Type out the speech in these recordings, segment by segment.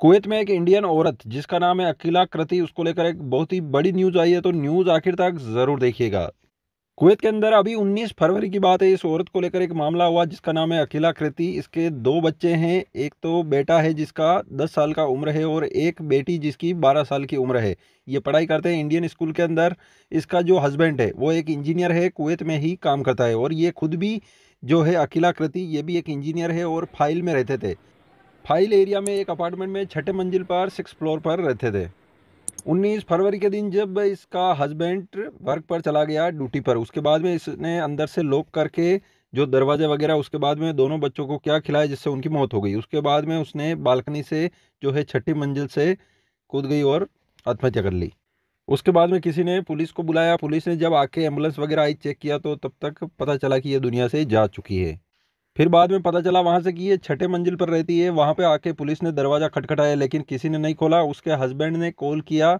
Kuwait में एक Indian औरत जिसका नाम है अकीला कृति उसको लेकर एक बहुत ही बड़ी न्यूज़ आई है तो न्यूज़ आखिर तक ज़रूर देखिएगा कुवैत के अंदर अभी 19 फरवरी की बात है इस औरत को लेकर एक मामला हुआ जिसका नाम है अकीला कृति इसके दो बच्चे हैं एक तो बेटा है जिसका 10 साल का उम्र है और एक बेटी जिसकी 12 साल की उम्र है ये पढ़ाई करते हैं इंडियन स्कूल के अंदर इसका जो हस्बैंड है वो एक इंजीनियर है कुवैत में ही काम करता है और ये खुद भी जो है अकीला कृति ये भी एक इंजीनियर है और फाइल में रहते थे फाइल एरिया में एक अपार्टमेंट में छठे मंजिल पर सिक्स फ्लोर पर रहते थे 19 फरवरी के दिन जब इसका हस्बैंड वर्क पर चला गया ड्यूटी पर उसके बाद में इसने अंदर से लॉक करके जो दरवाज़ा वगैरह उसके बाद में दोनों बच्चों को क्या खिलाया जिससे उनकी मौत हो गई उसके बाद में उसने बालकनी से जो है छठी मंजिल से कूद गई और आत्महत्या कर ली उसके बाद में किसी ने पुलिस को बुलाया पुलिस ने जब आके एम्बुलेंस वगैरह आई चेक किया तो तब तक पता चला कि यह दुनिया से जा चुकी है फिर बाद में पता चला वहाँ से कि ये छठे मंजिल पर रहती है वहाँ पे आके पुलिस ने दरवाज़ा खटखटाया लेकिन किसी ने नहीं खोला उसके हस्बैंड ने कॉल किया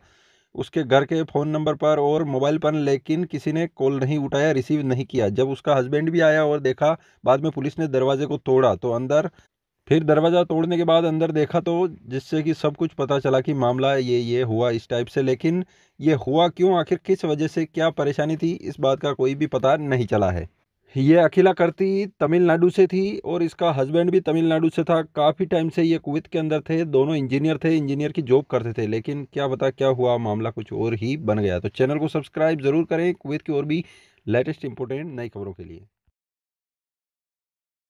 उसके घर के फ़ोन नंबर पर और मोबाइल पर लेकिन किसी ने कॉल नहीं उठाया रिसीव नहीं किया जब उसका हस्बैंड भी आया और देखा बाद में पुलिस ने दरवाजे को तोड़ा तो अंदर फिर दरवाज़ा तोड़ने के बाद अंदर देखा तो जिससे कि सब कुछ पता चला कि मामला ये ये हुआ इस टाइप से लेकिन ये हुआ क्यों आखिर किस वजह से क्या परेशानी थी इस बात का कोई भी पता नहीं चला है ये अखिला करती तमिलनाडु से थी और इसका हस्बैंड भी तमिलनाडु से था काफ़ी टाइम से ये कुवैत के अंदर थे दोनों इंजीनियर थे इंजीनियर की जॉब करते थे लेकिन क्या बता क्या हुआ मामला कुछ और ही बन गया तो चैनल को सब्सक्राइब ज़रूर करें कुवैत की और भी लेटेस्ट इंपोर्टेंट नई खबरों के लिए